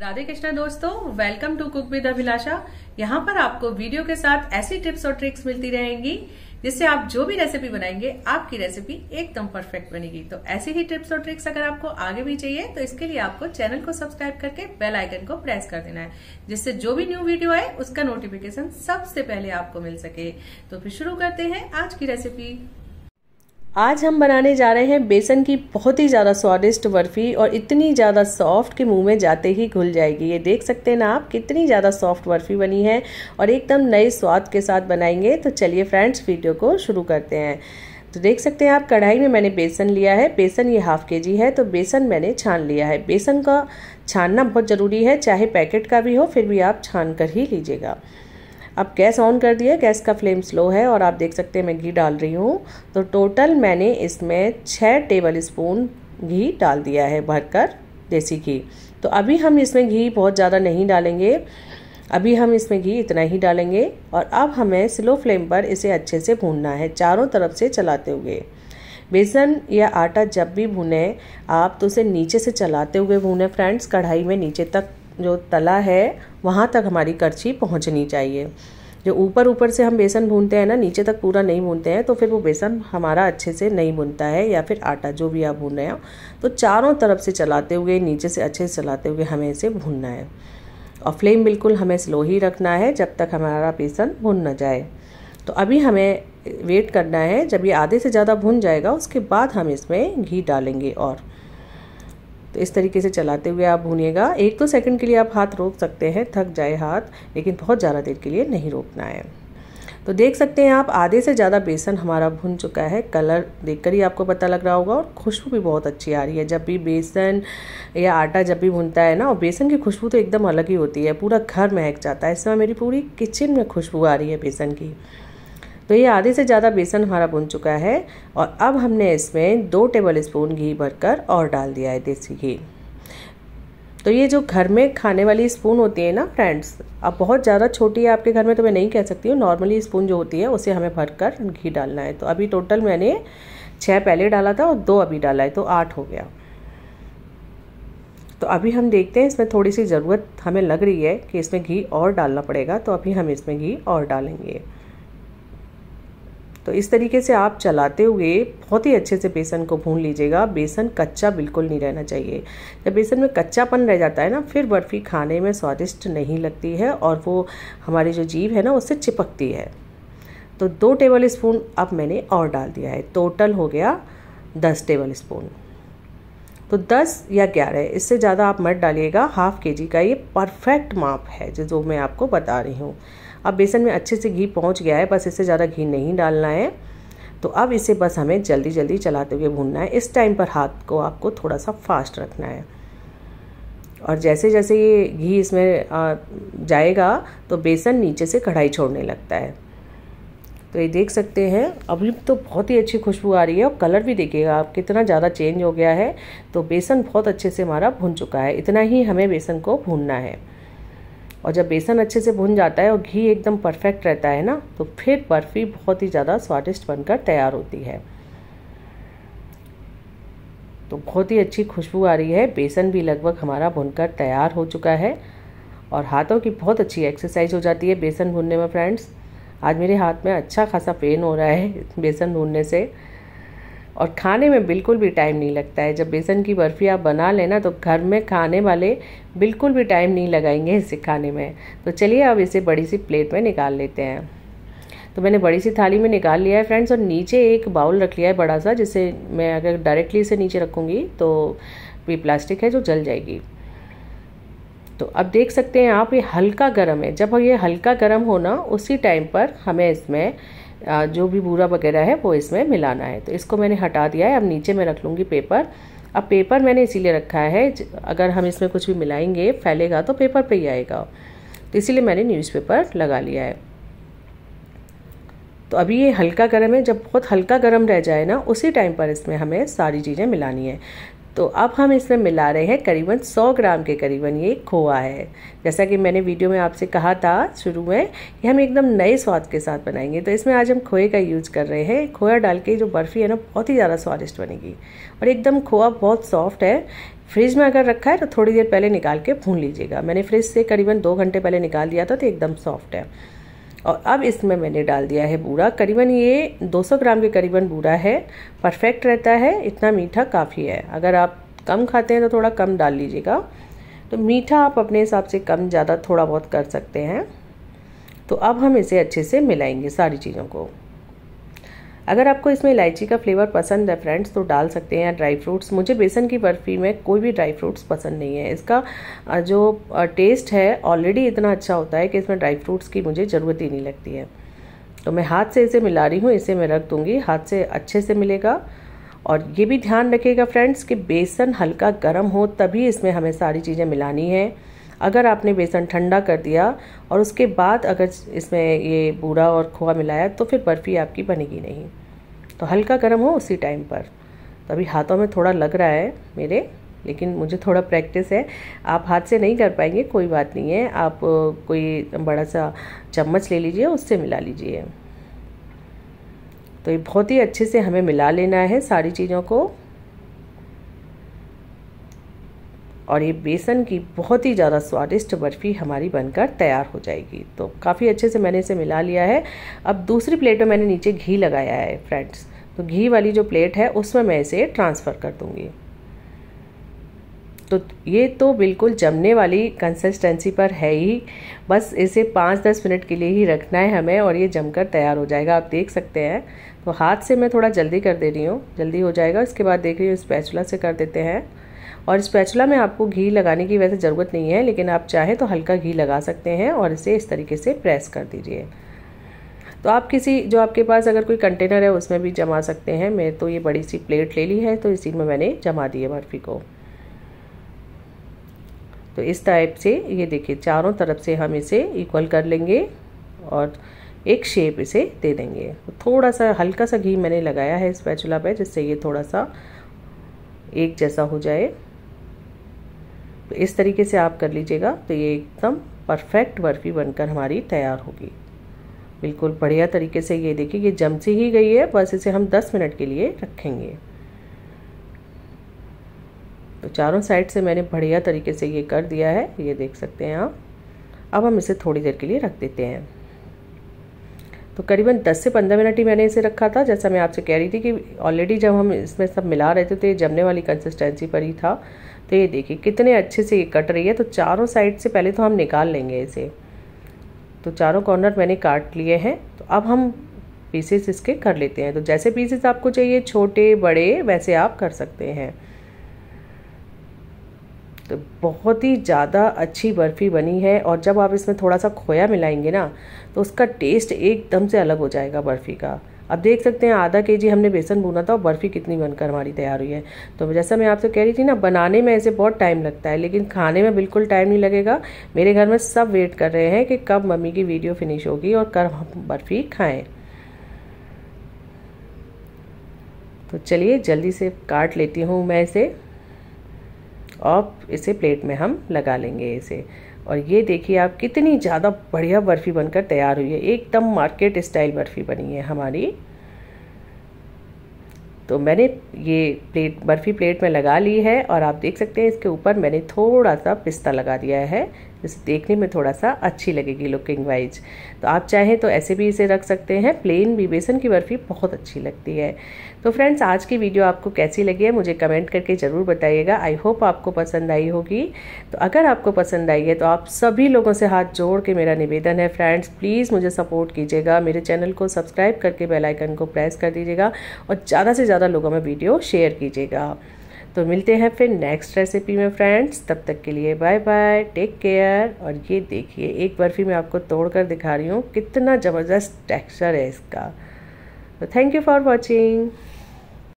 राधे कृष्णा दोस्तों welcome to cook with Abhilasha यहाँ पर आपको वीडियो के साथ ऐसी टिप्स और ट्रिक्स मिलती रहेंगी जिससे आप जो भी रेसिपी बनाएंगे आपकी रेसिपी एकदम परफेक्ट बनेगी तो ऐसी ही टिप्स और ट्रिक्स अगर आपको आगे भी चाहिए तो इसके लिए आपको चैनल को सब्सक्राइब करके बेल आइकन को प्रेस कर देना है जिससे जो भी न्यू वीडियो आए उसका नोटिफिकेशन सबसे पहले आपको मिल सके तो फिर शुरू करते हैं आज की रेसिपी आज हम बनाने जा रहे हैं बेसन की बहुत ही ज़्यादा स्वादिष्ट बर्फ़ी और इतनी ज़्यादा सॉफ्ट कि मुंह में जाते ही घुल जाएगी ये देख सकते हैं ना आप कितनी ज़्यादा सॉफ्ट बर्फ़ी बनी है और एकदम नए स्वाद के साथ बनाएंगे तो चलिए फ्रेंड्स वीडियो को शुरू करते हैं तो देख सकते हैं आप कढ़ाई में मैंने बेसन लिया है बेसन ये हाफ़ के जी है तो बेसन मैंने छान लिया है बेसन का छानना बहुत ज़रूरी है चाहे पैकेट का भी हो फिर भी आप छान कर ही लीजिएगा अब गैस ऑन कर दिया गैस का फ्लेम स्लो है और आप देख सकते हैं मैं घी डाल रही हूँ तो टोटल मैंने इसमें छः टेबल स्पून घी डाल दिया है भरकर देसी घी तो अभी हम इसमें घी बहुत ज़्यादा नहीं डालेंगे अभी हम इसमें घी इतना ही डालेंगे और अब हमें स्लो फ्लेम पर इसे अच्छे से भूनना है चारों तरफ से चलाते हुए बेसन या आटा जब भी भुने आप तो उसे नीचे से चलाते हुए भुने फ्रेंड्स कढ़ाई में नीचे तक जो तला है वहाँ तक हमारी करछी पहुँचनी चाहिए जो ऊपर ऊपर से हम बेसन भूनते हैं ना नीचे तक पूरा नहीं भूनते हैं तो फिर वो बेसन हमारा अच्छे से नहीं भूनता है या फिर आटा जो भी आप भून रहे हो तो चारों तरफ से चलाते हुए नीचे से अच्छे से चलाते हुए हमें इसे भूनना है और फ्लेम बिल्कुल हमें स्लो ही रखना है जब तक हमारा बेसन भुन न जाए तो अभी हमें वेट करना है जब ये आधे से ज़्यादा भुन जाएगा उसके बाद हम इसमें घी डालेंगे और तो इस तरीके से चलाते हुए आप भूनिएगा एक दो तो सेकंड के लिए आप हाथ रोक सकते हैं थक जाए हाथ लेकिन बहुत ज़्यादा देर के लिए नहीं रोकना है तो देख सकते हैं आप आधे से ज़्यादा बेसन हमारा भुन चुका है कलर देखकर ही आपको पता लग रहा होगा और खुशबू भी बहुत अच्छी आ रही है जब भी बेसन या आटा जब भी भुनता है ना और बेसन की खुशबू तो एकदम अलग ही होती है पूरा घर महक जाता है इस समय मेरी पूरी किचन में खुशबू आ रही है बेसन की तो ये आधे से ज़्यादा बेसन हमारा बुन चुका है और अब हमने इसमें दो टेबल स्पून घी भरकर और डाल दिया है देसी घी तो ये जो घर में खाने वाली स्पून होती है ना फ्रेंड्स अब बहुत ज़्यादा छोटी है आपके घर में तो मैं नहीं कह सकती हूँ नॉर्मली स्पून जो होती है उसे हमें भर घी डालना है तो अभी टोटल मैंने छः पहले डाला था और दो अभी डाला है तो आठ हो गया तो अभी हम देखते हैं इसमें थोड़ी सी ज़रूरत हमें लग रही है कि इसमें घी और डालना पड़ेगा तो अभी हम इसमें घी और डालेंगे तो इस तरीके से आप चलाते हुए बहुत ही अच्छे से बेसन को भून लीजिएगा बेसन कच्चा बिल्कुल नहीं रहना चाहिए जब बेसन में कच्चापन रह जाता है ना फिर बर्फ़ी खाने में स्वादिष्ट नहीं लगती है और वो हमारी जो जीव है ना उससे चिपकती है तो दो टेबल स्पून अब मैंने और डाल दिया है टोटल हो गया दस टेबल स्पून तो 10 या 11 इससे ज़्यादा आप मत डालिएगा हाफ़ के जी का ये परफेक्ट माप है जो मैं आपको बता रही हूँ अब बेसन में अच्छे से घी पहुँच गया है बस इससे ज़्यादा घी नहीं डालना है तो अब इसे बस हमें जल्दी जल्दी चलाते हुए भूनना है इस टाइम पर हाथ को आपको थोड़ा सा फास्ट रखना है और जैसे जैसे ये घी इसमें जाएगा तो बेसन नीचे से कढ़ाई छोड़ने लगता है तो ये देख सकते हैं अभी तो बहुत ही अच्छी खुशबू आ रही है और कलर भी देखिएगा आप कितना ज़्यादा चेंज हो गया है तो बेसन बहुत अच्छे से हमारा भुन चुका है इतना ही हमें बेसन को भूनना है और जब बेसन अच्छे से भुन जाता है और घी एकदम परफेक्ट रहता है ना तो फिर बर्फ़ी बहुत ही ज़्यादा स्वादिष्ट बनकर तैयार होती है तो बहुत ही अच्छी खुशबू आ रही है बेसन भी लगभग हमारा भुनकर तैयार हो चुका है और हाथों की बहुत अच्छी एक्सरसाइज हो जाती है बेसन भुनने में फ्रेंड्स आज मेरे हाथ में अच्छा खासा पेन हो रहा है बेसन भुनने से और खाने में बिल्कुल भी टाइम नहीं लगता है जब बेसन की बर्फ़ी आप बना लेना तो घर में खाने वाले बिल्कुल भी टाइम नहीं लगाएंगे इसे खाने में तो चलिए अब इसे बड़ी सी प्लेट में निकाल लेते हैं तो मैंने बड़ी सी थाली में निकाल लिया है फ्रेंड्स और नीचे एक बाउल रख लिया है बड़ा सा जिसे मैं अगर डायरेक्टली इसे नीचे रखूँगी तो ये प्लास्टिक है जो जल जाएगी तो अब देख सकते हैं आप ये हल्का गर्म है जब ये हल्का गर्म होना उसी टाइम पर हमें इसमें जो भी भूरा वगैरह है वो इसमें मिलाना है तो इसको मैंने हटा दिया है अब नीचे मैं रख लूँगी पेपर अब पेपर मैंने इसीलिए रखा है अगर हम इसमें कुछ भी मिलाएंगे फैलेगा तो पेपर पे ही आएगा तो इसीलिए मैंने न्यूज़पेपर लगा लिया है तो अभी ये हल्का गर्म है जब बहुत हल्का गर्म रह जाए ना उसी टाइम पर इसमें हमें सारी चीज़ें मिलानी है तो अब हम इसमें मिला रहे हैं करीबन 100 ग्राम के करीबन ये खोआ है जैसा कि मैंने वीडियो में आपसे कहा था शुरू में कि हम एकदम नए स्वाद के साथ बनाएंगे तो इसमें आज हम खोए का यूज कर रहे हैं खोया डाल के जो बर्फ़ी है ना बहुत ही ज़्यादा स्वादिष्ट बनेगी और एकदम खोआ बहुत सॉफ्ट है फ्रिज में अगर रखा है तो थोड़ी देर पहले निकाल के भून लीजिएगा मैंने फ्रिज से करीबन दो घंटे पहले निकाल दिया था तो एकदम सॉफ्ट है और अब इसमें मैंने डाल दिया है बूरा करीबन ये 200 ग्राम के करीबन बूरा है परफेक्ट रहता है इतना मीठा काफ़ी है अगर आप कम खाते हैं तो थोड़ा कम डाल लीजिएगा तो मीठा आप अपने हिसाब से कम ज़्यादा थोड़ा बहुत कर सकते हैं तो अब हम इसे अच्छे से मिलाएंगे सारी चीज़ों को अगर आपको इसमें इलायची का फ्लेवर पसंद है फ्रेंड्स तो डाल सकते हैं ड्राई फ्रूट्स मुझे बेसन की बर्फ़ी में कोई भी ड्राई फ्रूट्स पसंद नहीं है इसका जो टेस्ट है ऑलरेडी इतना अच्छा होता है कि इसमें ड्राई फ्रूट्स की मुझे ज़रूरत ही नहीं लगती है तो मैं हाथ से इसे मिला रही हूँ इसे मैं रख दूँगी हाथ से अच्छे से मिलेगा और ये भी ध्यान रखिएगा फ्रेंड्स कि बेसन हल्का गर्म हो तभी इसमें हमें सारी चीज़ें मिलानी है अगर आपने बेसन ठंडा कर दिया और उसके बाद अगर इसमें ये बूरा और खोआ मिलाया तो फिर बर्फ़ी आपकी बनेगी नहीं तो हल्का गर्म हो उसी टाइम पर तो अभी हाथों में थोड़ा लग रहा है मेरे लेकिन मुझे थोड़ा प्रैक्टिस है आप हाथ से नहीं कर पाएंगे कोई बात नहीं है आप कोई बड़ा सा चम्मच ले लीजिए उससे मिला लीजिए तो ये बहुत ही अच्छे से हमें मिला लेना है सारी चीज़ों को और ये बेसन की बहुत ही ज़्यादा स्वादिष्ट बर्फ़ी हमारी बनकर तैयार हो जाएगी तो काफ़ी अच्छे से मैंने इसे मिला लिया है अब दूसरी प्लेट में मैंने नीचे घी लगाया है फ्रेंड्स तो घी वाली जो प्लेट है उसमें मैं इसे ट्रांसफ़र कर दूँगी तो ये तो बिल्कुल जमने वाली कंसिस्टेंसी पर है ही बस इसे पाँच दस मिनट के लिए ही रखना है हमें और ये जमकर तैयार हो जाएगा आप देख सकते हैं तो हाथ से मैं थोड़ा जल्दी कर दे रही हूँ जल्दी हो जाएगा इसके बाद देख रही हूँ स्पैचुला से कर देते हैं और स्पैचुला में आपको घी लगाने की वैसे ज़रूरत नहीं है लेकिन आप चाहें तो हल्का घी लगा सकते हैं और इसे इस तरीके से प्रेस कर दीजिए तो आप किसी जो आपके पास अगर कोई कंटेनर है उसमें भी जमा सकते हैं मैं तो ये बड़ी सी प्लेट ले ली है तो इसी में मैंने जमा दी है बर्फ़ी को तो इस टाइप से ये देखिए चारों तरफ से हम इसे इक्वल कर लेंगे और एक शेप इसे दे देंगे तो थोड़ा सा हल्का सा घी मैंने लगाया है इस पैचुला पे जिससे ये थोड़ा सा एक जैसा हो जाए तो इस तरीके से आप कर लीजिएगा तो ये एकदम परफेक्ट बर्फ़ी बनकर हमारी तैयार होगी बिल्कुल बढ़िया तरीके से ये देखिए ये जम सी ही गई है बस इसे हम 10 मिनट के लिए रखेंगे तो चारों साइड से मैंने बढ़िया तरीके से ये कर दिया है ये देख सकते हैं आप अब हम इसे थोड़ी देर के लिए रख देते हैं तो करीबन 10 से 15 मिनट ही मैंने इसे रखा था जैसा मैं आपसे कह रही थी कि ऑलरेडी जब हम इसमें सब मिला रहे थे तो ये जमने वाली कंसिस्टेंसी पर ही था तो ये देखिए कितने अच्छे से ये कट रही है तो चारों साइड से पहले तो हम निकाल लेंगे इसे तो चारों कॉर्नर मैंने काट लिए हैं तो अब हम पीसेस इसके कर लेते हैं तो जैसे पीसेस आपको चाहिए छोटे बड़े वैसे आप कर सकते हैं तो बहुत ही ज़्यादा अच्छी बर्फ़ी बनी है और जब आप इसमें थोड़ा सा खोया मिलाएंगे ना तो उसका टेस्ट एकदम से अलग हो जाएगा बर्फ़ी का अब देख सकते हैं आधा के जी हमने बेसन भूना था और बर्फ़ी कितनी बनकर हमारी तैयार हुई है तो जैसा मैं आपसे कह रही थी ना बनाने में ऐसे बहुत टाइम लगता है लेकिन खाने में बिल्कुल टाइम नहीं लगेगा मेरे घर में सब वेट कर रहे हैं कि कब मम्मी की वीडियो फिनिश होगी और कब हम बर्फ़ी खाएँ तो चलिए जल्दी से काट लेती हूँ मैं इसे और इसे प्लेट में हम लगा लेंगे इसे और ये देखिए आप कितनी ज़्यादा बढ़िया बर्फ़ी बनकर तैयार हुई है एकदम मार्केट स्टाइल बर्फ़ी बनी है हमारी तो मैंने ये प्लेट बर्फ़ी प्लेट में लगा ली है और आप देख सकते हैं इसके ऊपर मैंने थोड़ा सा पिस्ता लगा दिया है जैसे देखने में थोड़ा सा अच्छी लगेगी लुकिंग वाइज तो आप चाहें तो ऐसे भी इसे रख सकते हैं प्लेन भी बेसन की बर्फ़ी बहुत अच्छी लगती है तो फ्रेंड्स आज की वीडियो आपको कैसी लगी है मुझे कमेंट करके ज़रूर बताइएगा आई होप आपको पसंद आई होगी तो अगर आपको पसंद आई है तो आप सभी लोगों से हाथ जोड़ के मेरा निवेदन है फ्रेंड्स प्लीज़ मुझे सपोर्ट कीजिएगा मेरे चैनल को सब्सक्राइब करके बेलाइकन को प्रेस कर दीजिएगा और ज़्यादा से ज़्यादा लोगों में वीडियो शेयर कीजिएगा तो मिलते हैं फिर नेक्स्ट रेसिपी में फ्रेंड्स तब तक के लिए बाय बाय टेक केयर और ये देखिए एक बर्फ़ी मैं आपको तोड़ कर दिखा रही हूँ कितना ज़बरदस्त टेक्सचर है इसका तो थैंक यू फॉर वॉचिंग